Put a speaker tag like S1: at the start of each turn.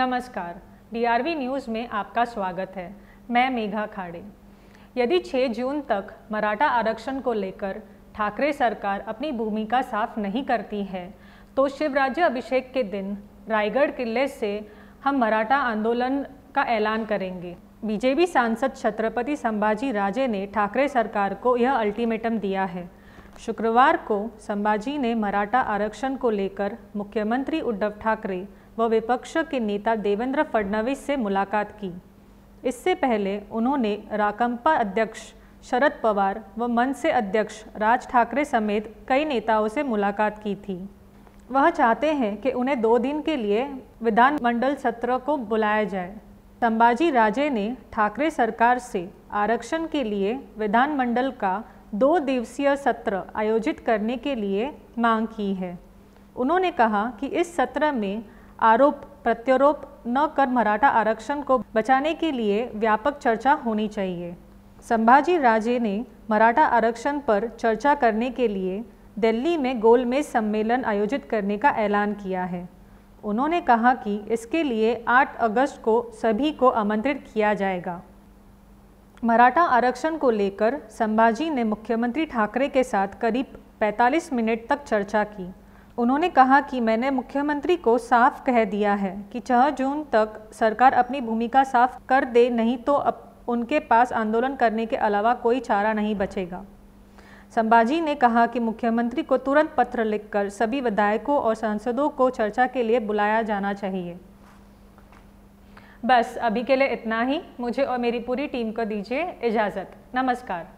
S1: नमस्कार DRV news में आपका स्वागत है मैं मेघा खाड़े यदि 6 जून तक मराठा आरक्षण को लेकर ठाकरे सरकार अपनी भूमिका साफ नहीं करती है तो शिवराज्य अभिषेक के दिन रायगढ़ किले से हम मराठा आंदोलन का ऐलान करेंगे बीजेपी सांसद छत्रपति संभाजी राजे ने ठाकरे सरकार को यह अल्टीमेटम दिया है शुक्रवार को संभाजी ने मराठा आरक्षण को लेकर मुख्यमंत्री उद्धव ठाकरे व विपक्ष के नेता देवेंद्र फडणवीस से मुलाकात की इससे पहले उन्होंने राकंपा अध्यक्ष शरद पवार व मन से अध्यक्ष राज ठाकरे समेत कई नेताओं से मुलाकात की थी वह चाहते हैं कि उन्हें दो दिन के लिए विधानमंडल सत्र को बुलाया जाए संभाजी राजे ने ठाकरे सरकार से आरक्षण के लिए विधानमंडल का दो दिवसीय सत्र आयोजित करने के लिए मांग की है उन्होंने कहा कि इस सत्र में आरोप प्रत्यारोप न कर मराठा आरक्षण को बचाने के लिए व्यापक चर्चा होनी चाहिए संभाजी राजे ने मराठा आरक्षण पर चर्चा करने के लिए दिल्ली में गोलमेज सम्मेलन आयोजित करने का ऐलान किया है उन्होंने कहा कि इसके लिए 8 अगस्त को सभी को आमंत्रित किया जाएगा मराठा आरक्षण को लेकर संभाजी ने मुख्यमंत्री ठाकरे के साथ करीब 45 मिनट तक चर्चा की उन्होंने कहा कि मैंने मुख्यमंत्री को साफ कह दिया है कि छह जून तक सरकार अपनी भूमिका साफ कर दे नहीं तो अप, उनके पास आंदोलन करने के अलावा कोई चारा नहीं बचेगा संभाजी ने कहा कि मुख्यमंत्री को तुरंत पत्र लिखकर सभी विधायकों और सांसदों को चर्चा के लिए बुलाया जाना चाहिए बस अभी के लिए इतना ही मुझे और मेरी पूरी टीम को दीजिए इजाज़त नमस्कार